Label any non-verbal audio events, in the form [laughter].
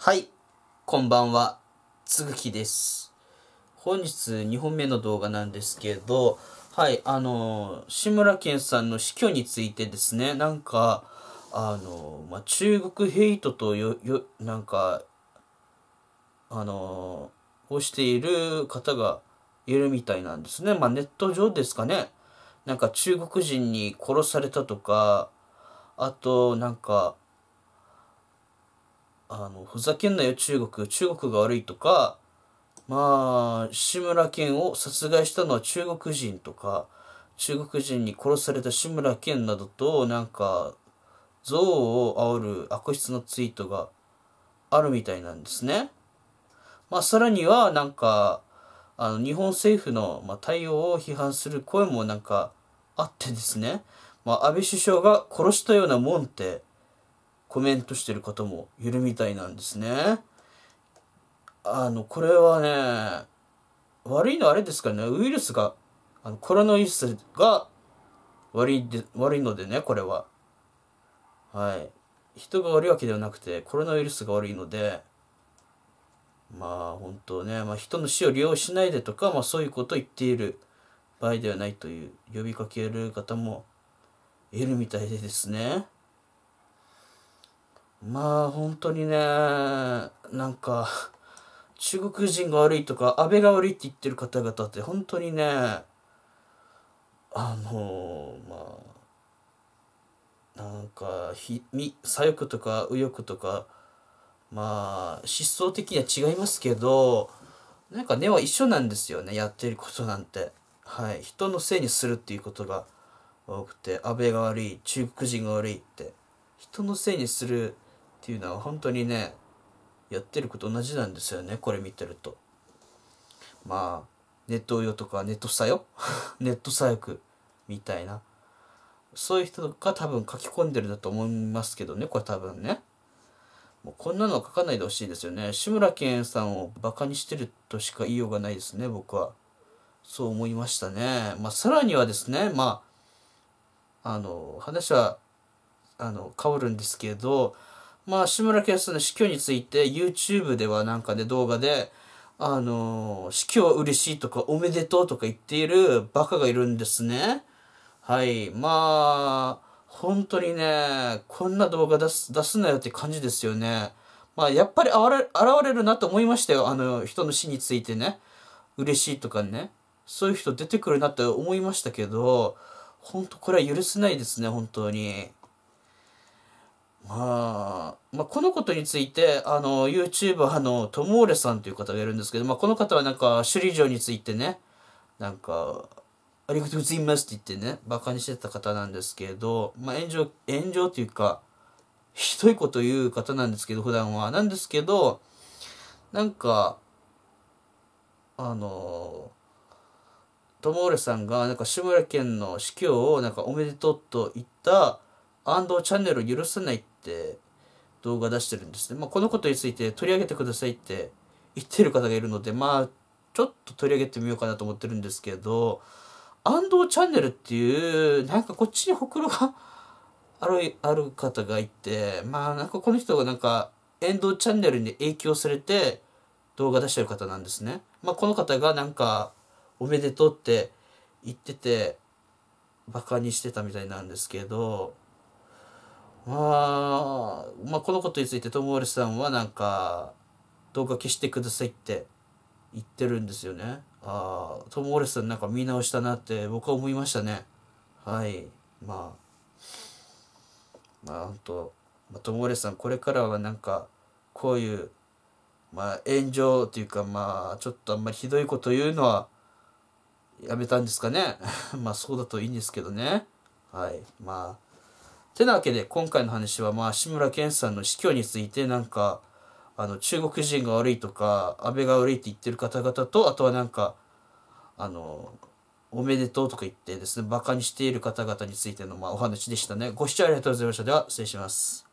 はい、こんばんは、つぐきです。本日2本目の動画なんですけど、はい、あの、志村けんさんの死去についてですね、なんか、あの、まあ、中国ヘイトとよ、よ、なんか、あの、をしている方がいるみたいなんですね。まあ、ネット上ですかね。なんか中国人に殺されたとか、あと、なんか、あの、ふざけんなよ中国、中国が悪いとか、まあ、志村けんを殺害したのは中国人とか、中国人に殺された志村けんなどと、なんか、憎悪を煽る悪質なツイートがあるみたいなんですね。まあ、さらには、なんか、あの、日本政府の、ま対応を批判する声もなんかあってですね、まあ、安倍首相が殺したようなもんって、コメントしてる方もいるみたいなんですね。あの、これはね、悪いのはあれですかね、ウイルスが、あのコロナウイルスが悪いで悪いのでね、これは。はい。人が悪いわけではなくて、コロナウイルスが悪いので、まあ本当ね、まあ、人の死を利用しないでとか、まあ、そういうことを言っている場合ではないという呼びかける方もいるみたいでですね。まあ本当にねなんか中国人が悪いとか安倍が悪いって言ってる方々って本当にねあのまあなんかひみ左翼とか右翼とかまあ思想的には違いますけどなんか根は一緒なんですよねやってることなんてはい人のせいにするっていうことが多くて安倍が悪い中国人が悪いって人のせいにするっていうのは本当にねやってること同じなんですよねこれ見てるとまあネット用とかネット左よ [laughs] ネット左翼みたいなそういう人が多分書き込んでるんだと思いますけどねこれ多分ねもうこんなの書かないでほしいですよね志村けんさんをバカにしてるとしか言いようがないですね僕はそう思いましたねまあさらにはですねまああの話はあの変わるんですけどまあ、志村けんさんの死去について YouTube ではなんかね、動画で、あのー、死去は嬉しいとか、おめでとうとか言っているバカがいるんですね。はい。まあ、本当にね、こんな動画出す、出すなよって感じですよね。まあ、やっぱり現れるなと思いましたよ。あの、人の死についてね。嬉しいとかね。そういう人出てくるなって思いましたけど、本当これは許せないですね、本当に。まあ、まあ、このことについて、あの、YouTuber のトモーレさんという方がいるんですけど、まあ、この方はなんか、首里城についてね、なんか、ありがとうございますって言ってね、馬鹿にしてた方なんですけど、まあ、炎上、炎上というか、ひどいこと言う方なんですけど、普段は。なんですけど、なんか、あの、トモーレさんが、なんか、志村けんの死去を、なんか、おめでとうと言った、安藤チャンネルを許さないって、動画出してるんですね。まあ、このことについて取り上げてくださいって言ってる方がいるので、まあ、ちょっと取り上げてみようかなと思ってるんですけど、安藤チャンネルっていう、なんかこっちにほくろがある、ある方がいて、まあなんかこの人がなんか、遠藤チャンネルに影響されて動画出してる方なんですね。まあこの方がなんか、おめでとうって言ってて、バカにしてたみたいなんですけど、あまあこのことについて友ム・さんはなんか動画消してくださいって言ってるんですよねああ友ウさんなんか見直したなって僕は思いましたねはいまあまあほんと、まあ、トム・さんこれからはなんかこういうまあ炎上というかまあちょっとあんまりひどいこと言うのはやめたんですかね [laughs] まあそうだといいんですけどねはいまあてなわけで今回の話はまあ志村けんさんの死去についてなんかあの中国人が悪いとか安倍が悪いって言ってる方々とあとはなんかあのおめでとうとか言ってですねバカにしている方々についてのまあお話でしたねご視聴ありがとうございましたでは失礼します